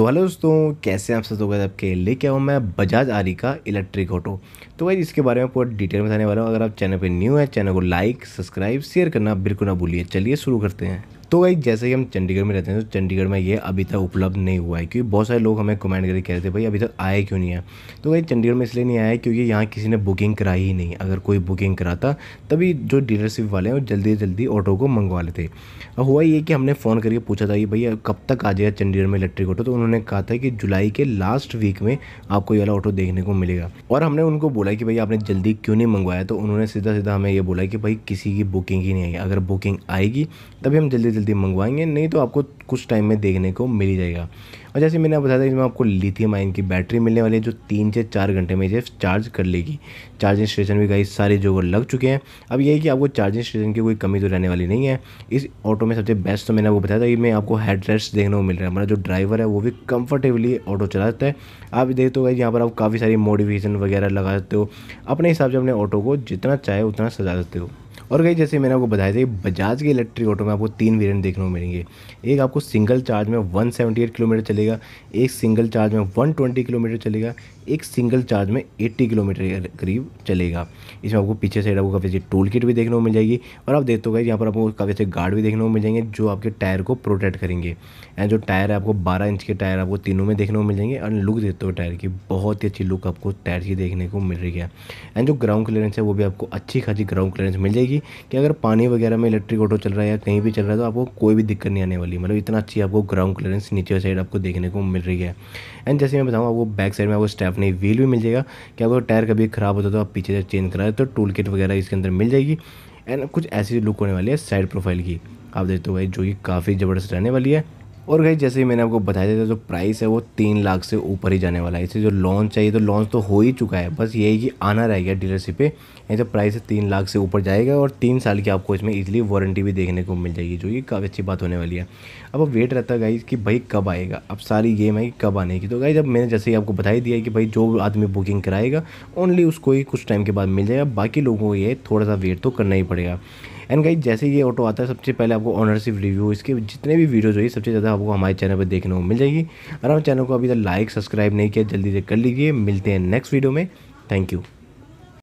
तो हेलो दोस्तों कैसे आप सब लोग आपके लेके आऊँ मैं बजाज आरी का इलेक्ट्रिक ऑटो तो भाई इसके बारे में पूरा डिटेल बताने वाला हूँ अगर आप चैनल पे न्यू है चैनल को लाइक सब्सक्राइब शेयर करना बिल्कुल ना भूलिए चलिए शुरू करते हैं तो एक जैसे ही हम चंडीगढ़ में रहते हैं तो चंडीगढ़ में ये अभी तक उपलब्ध नहीं हुआ है क्योंकि बहुत सारे लोग हमें कमेंट करके कह रहे थे भाई अभी तक आए क्यों नहीं आया तो भाई चंडीगढ़ में इसलिए नहीं आया क्योंकि यहाँ किसी ने बुकिंग कराई ही नहीं अगर कोई बुकिंग कराता तभी जो डीलरशिप वाले हैं वो जल्दी जल्दी ऑटो को मंगवा लेते और हुआ ये कि हमने फ़ोन करके पूछा था कि भैया कब तक आ जाएगा चंडीगढ़ में इलेक्ट्रिक ऑटो तो उन्होंने कहा था कि जुलाई के लास्ट वीक में आपको ये वाला ऑटो देखने को मिलेगा और हमने उनको बोला कि भाई आपने जल्दी क्यों नहीं मंगवाया तो उन्होंने सीधा सीधा हमें ये बोला कि भाई किसी की बुकिंग ही नहीं आई अगर बुकिंग आएगी तभी हम जल्दी जल्दी मंगवाएंगे नहीं तो आपको कुछ टाइम में देखने को मिल जाएगा और जैसे मैंने बताया था इसमें आपको लिथियम आयन की बैटरी मिलने वाली है जो तीन से चार घंटे में इसे चार्ज कर लेगी चार्जिंग स्टेशन भी गाइस सारे जो लग चुके हैं अब यही कि आपको चार्जिंग स्टेशन की कोई कमी तो रहने वाली नहीं है इस ऑटो में सबसे बेस्ट तो मैंने आपको बताया था कि मैं आपको हेड देखने को मिल रहा है हमारा जो ड्राइवर है वो भी कंफर्टेबली ऑटो चलाता है आप देखते हो गाइज यहाँ पर आप काफ़ी सारी मोटिवेशन वगैरह लगा सकते हो अपने हिसाब से अपने ऑटो को जितना चाहे उतना सजा सकते हो और कहीं जैसे मैंने आपको बताया था बजाज के इलेक्ट्रिक ऑटो में आपको तीन वेरियंट देखने को मिलेंगे एक आपको सिंगल चार्ज में 178 किलोमीटर चलेगा एक सिंगल चार्ज में 120 किलोमीटर चलेगा एक सिंगल चार्ज में 80 किलोमीटर करीब चलेगा इसमें आपको पीछे साइड आपको काफ़ी टूल किट भी देखने को मिल जाएगी और आप देखते हो यहाँ पर आपको काफ़ी अच्छे गार्ड भी देखने को मिल जाएंगे जो आपके टायर को प्रोटेक्ट करेंगे एंड जो टायर है आपको बारह इंच के टायर आपको तीनों में देखने को मिल जाएंगे और लुक देते हो टायर की बहुत ही अच्छी लुक आपको टायर की देखने को मिल रही है एंड जो ग्राउंड क्लियरेंस है वो भी आपको अच्छी खासी ग्राउंड क्लियरेंस मिल जाएगी रहेगी कि अगर पानी वगैरह में इलेक्ट्रिक ऑटो चल रहा है या कहीं भी चल रहा है तो आपको कोई भी दिक्कत नहीं आने वाली मतलब इतना अच्छी आपको ग्राउंड क्लियरेंस नीचे साइड आपको देखने को मिल रही है एंड जैसे मैं बताऊँ आपको बैक साइड में आपको स्टेप नहीं व्हील भी मिल जाएगा कि अगर टायर कभी ख़राब होता तो आप पीछे से चेंज कराए तो टूल किट वगैरह इसके अंदर मिल जाएगी एंड कुछ ऐसी लुक होने वाली है साइड प्रोफाइल की आप देखते हो भाई जो कि काफ़ी ज़बरदस्त रहने वाली है और गई जैसे ही मैंने आपको बताया था जो प्राइस है वो तीन लाख से ऊपर ही जाने वाला है इसे जो लॉन्च चाहिए तो लॉन्च तो हो ही चुका है बस यही कि आना रह गया डीलरशिप पे ये जो प्राइस है तीन लाख से ऊपर जाएगा और तीन साल की आपको इसमें इजिली वारंटी भी देखने को मिल जाएगी जो ये काफ़ी अच्छी बात होने वाली है अब वेट रहता है गाइज कि भाई कब आएगा अब सारी गेम है कब आने की तो गाइज अब मैंने जैसे ही आपको बता ही दिया कि भाई जो आदमी बुकिंग कराएगा ओनली उसको ही कुछ टाइम के बाद मिल जाएगा बाकी लोगों को ये थोड़ा सा वेट तो करना ही पड़ेगा एंड गाइज जैसे ये ऑटो आता है सबसे पहले आपको ऑनरशिप रिव्यू इसके जितने भी वीडियोज़ होगी सबसे ज़्यादा आपको हमारे चैनल पर देखने को मिल जाएगी और हमारे चैनल को अभी तक लाइक सब्सक्राइब नहीं किया जल्दी से कर लीजिए मिलते हैं नेक्स्ट वीडियो में थैंक यू